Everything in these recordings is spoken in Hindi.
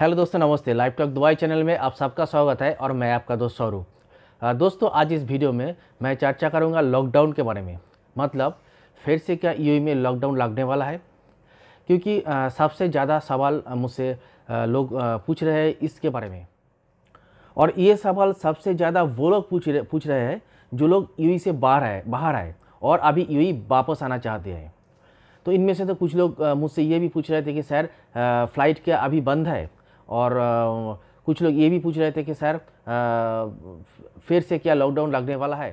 हेलो दोस्तों नमस्ते लाइव टॉक दुबई चैनल में आप सबका स्वागत है और मैं आपका दोस्त सौरू दोस्तों आज इस वीडियो में मैं चर्चा करूंगा लॉकडाउन के बारे में मतलब फिर से क्या यू में लॉकडाउन लगने वाला है क्योंकि सबसे ज़्यादा सवाल मुझसे लोग पूछ रहे हैं इसके बारे में और ये सवाल सबसे ज़्यादा वो लोग पूछ रहे पूछ रहे हैं जो लोग यू से बाहर आए बाहर आए और अभी यू वापस आना चाहते हैं तो इनमें से तो कुछ लोग मुझसे ये भी पूछ रहे थे कि सर फ्लाइट क्या अभी बंद है और कुछ लोग ये भी पूछ रहे थे कि सर फिर से क्या लॉकडाउन लगने वाला है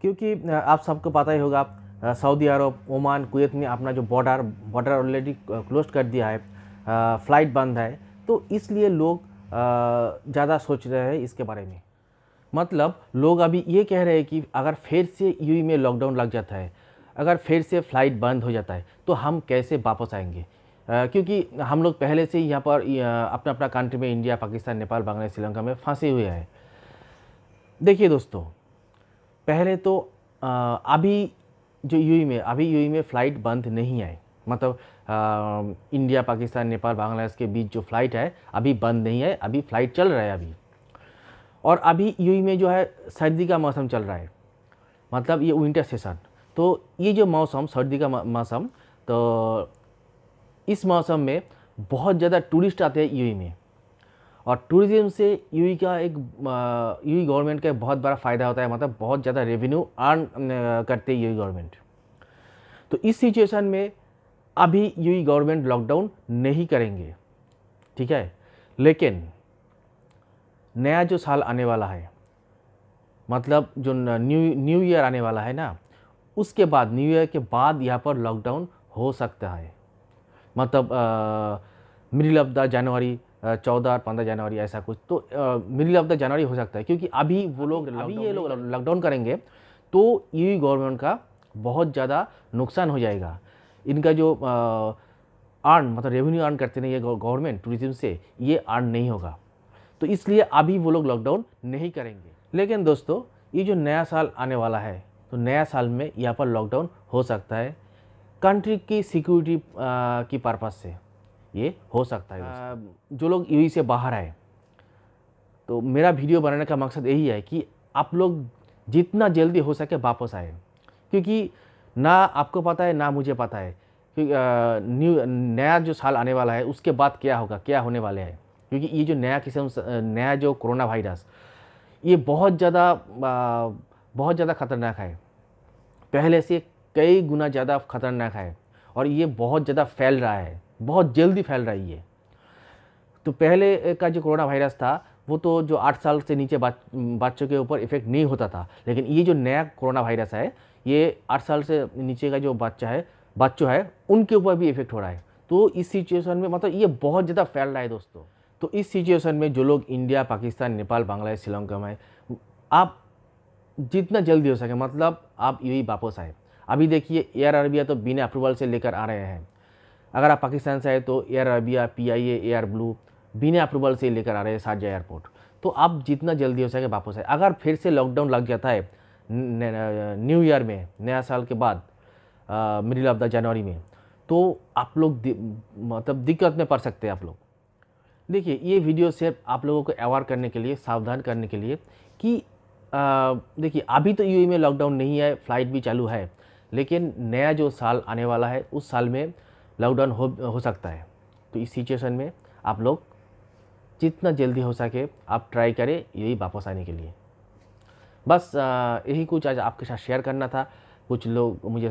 क्योंकि आप सबको पता ही होगा सऊदी अरब ओमान कुवैत ने अपना जो बॉर्डर बॉर्डर ऑलरेडी क्लोज कर दिया है फ़्लाइट बंद है तो इसलिए लोग ज़्यादा सोच रहे हैं इसके बारे में मतलब लोग अभी ये कह रहे हैं कि अगर फिर से यू में लॉकडाउन लग जाता है अगर फिर से फ़्लाइट बंद हो जाता है तो हम कैसे वापस आएंगे क्योंकि हम लोग पहले से ही यहाँ पर अपना अपना कंट्री में इंडिया पाकिस्तान नेपाल बांग्लादेश श्रीलंका में फंसे हुए हैं देखिए दोस्तों पहले तो आ, अभी जो यू e में अभी यू e में फ़्लाइट बंद नहीं आई मतलब आ, इंडिया पाकिस्तान नेपाल बांग्लादेश के बीच जो फ़्लाइट है अभी बंद नहीं है अभी फ़्लाइट चल रहा है अभी और अभी यू e में जो है सर्दी का मौसम चल रहा है मतलब ये विंटर सेशन तो ये जो मौसम सर्दी का मौसम तो इस मौसम में बहुत ज़्यादा टूरिस्ट आते हैं यू में और टूरिज़्म से यू का एक यू गवर्नमेंट का एक बहुत बड़ा फ़ायदा होता है मतलब बहुत ज़्यादा रेवेन्यू अर्न करते हैं यूई गवर्नमेंट तो इस सिचुएशन में अभी यू गवर्नमेंट लॉकडाउन नहीं करेंगे ठीक है लेकिन नया जो साल आने वाला है मतलब जो न्यू न्यू ईयर आने वाला है ना उसके बाद न्यू ईयर के बाद यहाँ पर लॉकडाउन हो सकता है मतलब मिडिल ऑफ द जनवरी चौदह और पंद्रह जनवरी ऐसा कुछ तो मिडिल ऑफ द जनवरी हो सकता है क्योंकि अभी वो लोग अभी ये लोग लॉकडाउन करेंगे तो यू e गवर्नमेंट का बहुत ज़्यादा नुकसान हो जाएगा इनका जो अर्न मतलब रेवेन्यू अर्न करते नहीं ये गवर्नमेंट टूरिज्म से ये अर्न नहीं होगा तो इसलिए अभी वो लोग लॉकडाउन नहीं करेंगे लेकिन दोस्तों ये जो नया साल आने वाला है तो नया साल में यहाँ पर लॉकडाउन हो सकता है कंट्री की सिक्योरिटी की पर्पज़ से ये हो सकता है जो लोग यू से बाहर आए तो मेरा वीडियो बनाने का मकसद यही है कि आप लोग जितना जल्दी हो सके वापस आए क्योंकि ना आपको पता है ना मुझे पता है क्योंकि न्यू नया जो साल आने वाला है उसके बाद क्या होगा क्या होने वाले हैं क्योंकि ये जो नया किस्म नया जो कोरोना वायरस ये बहुत ज़्यादा बहुत ज़्यादा खतरनाक है पहले से कई गुना ज़्यादा ख़तरनाक है और ये बहुत ज़्यादा फैल रहा है बहुत जल्दी फैल रहा है ये तो पहले का जो कोरोना वायरस था वो तो जो आठ साल से नीचे बच्चों के ऊपर इफ़ेक्ट नहीं होता था लेकिन ये जो नया कोरोना वायरस है ये आठ साल से नीचे का जो बच्चा है बच्चों है उनके ऊपर भी इफ़ेक्ट हो रहा है तो इस सिचुएशन में मतलब ये बहुत ज़्यादा फैल रहा है दोस्तों तो इस सिचुएशन में जो लोग इंडिया पाकिस्तान नेपाल बांग्लादेश श्रीलंका में आप जितना जल्दी हो सके मतलब आप यही वापस आए अभी देखिए एयर अरबिया तो बिना अप्रूवल से लेकर आ रहे हैं अगर आप पाकिस्तान से आए तो Air Arabia P I A Air Blue बिना अप्रूवल से लेकर आ रहे हैं शारजा एयरपोर्ट तो आप जितना जल्दी हो सके वापस आए अगर फिर से लॉकडाउन लग जाता है न्यू ईयर में नया साल के बाद मिडिल ऑफ द जनवरी में तो आप लोग मतलब दिक्कत में पड़ सकते हैं आप लोग देखिए ये वीडियो सिर्फ आप लोगों को अवेयर करने के लिए सावधान करने के लिए कि देखिए अभी तो यूएई में लॉकडाउन नहीं है फ़्लाइट भी चालू है लेकिन नया जो साल आने वाला है उस साल में लॉकडाउन हो हो सकता है तो इस सिचुएशन में आप लोग जितना जल्दी हो सके आप ट्राई करें यही वापस आने के लिए बस यही कुछ आज आपके साथ शेयर करना था कुछ लोग मुझे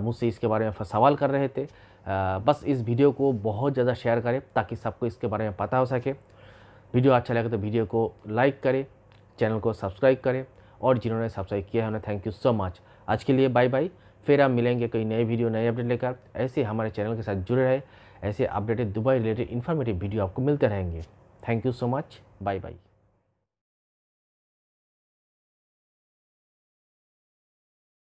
मुझसे इसके बारे में सवाल कर रहे थे बस इस वीडियो को बहुत ज़्यादा शेयर करें ताकि सबको इसके बारे में पता हो सके वीडियो अच्छा लगे तो वीडियो को लाइक करें चैनल को सब्सक्राइब करें और जिन्होंने सब्सक्राइब किया है उन्हें थैंक यू सो मच आज के लिए बाय बाय फिर आप मिलेंगे कई नए वीडियो नए अपडेट लेकर ऐसे हमारे चैनल के साथ जुड़े रहे ऐसे updated Dubai related informative video आपको मिलते रहेंगे thank you so much bye bye